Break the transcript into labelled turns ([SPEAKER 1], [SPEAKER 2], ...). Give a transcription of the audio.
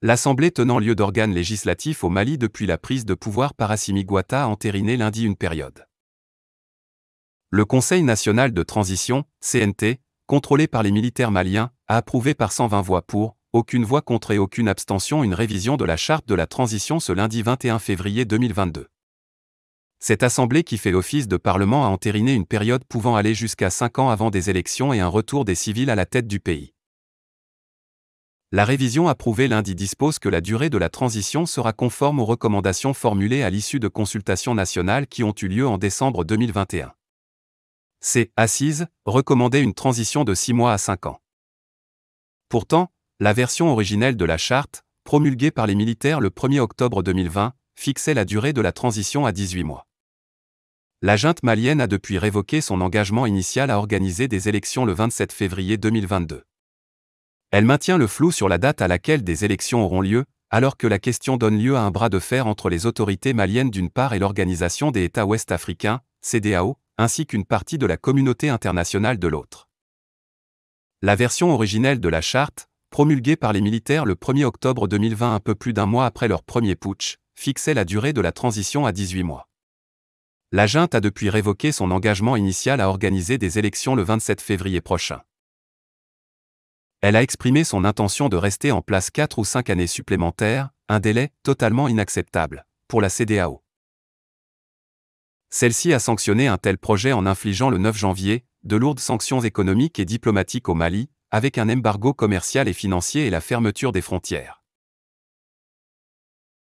[SPEAKER 1] L'Assemblée tenant lieu d'organe législatif au Mali depuis la prise de pouvoir par Assimi Gwata a entériné lundi une période. Le Conseil national de transition, CNT, contrôlé par les militaires maliens, a approuvé par 120 voix pour, aucune voix contre et aucune abstention une révision de la charte de la transition ce lundi 21 février 2022. Cette assemblée qui fait office de parlement a entériné une période pouvant aller jusqu'à 5 ans avant des élections et un retour des civils à la tête du pays la révision approuvée lundi dispose que la durée de la transition sera conforme aux recommandations formulées à l'issue de consultations nationales qui ont eu lieu en décembre 2021. C'est, assise, recommandait une transition de 6 mois à 5 ans. Pourtant, la version originelle de la charte, promulguée par les militaires le 1er octobre 2020, fixait la durée de la transition à 18 mois. La junte malienne a depuis révoqué son engagement initial à organiser des élections le 27 février 2022. Elle maintient le flou sur la date à laquelle des élections auront lieu, alors que la question donne lieu à un bras de fer entre les autorités maliennes d'une part et l'Organisation des États ouest-africains, CDAO, ainsi qu'une partie de la communauté internationale de l'autre. La version originelle de la charte, promulguée par les militaires le 1er octobre 2020 un peu plus d'un mois après leur premier putsch, fixait la durée de la transition à 18 mois. La junte a depuis révoqué son engagement initial à organiser des élections le 27 février prochain elle a exprimé son intention de rester en place 4 ou 5 années supplémentaires, un délai totalement inacceptable pour la CDAO. Celle-ci a sanctionné un tel projet en infligeant le 9 janvier de lourdes sanctions économiques et diplomatiques au Mali, avec un embargo commercial et financier et la fermeture des frontières.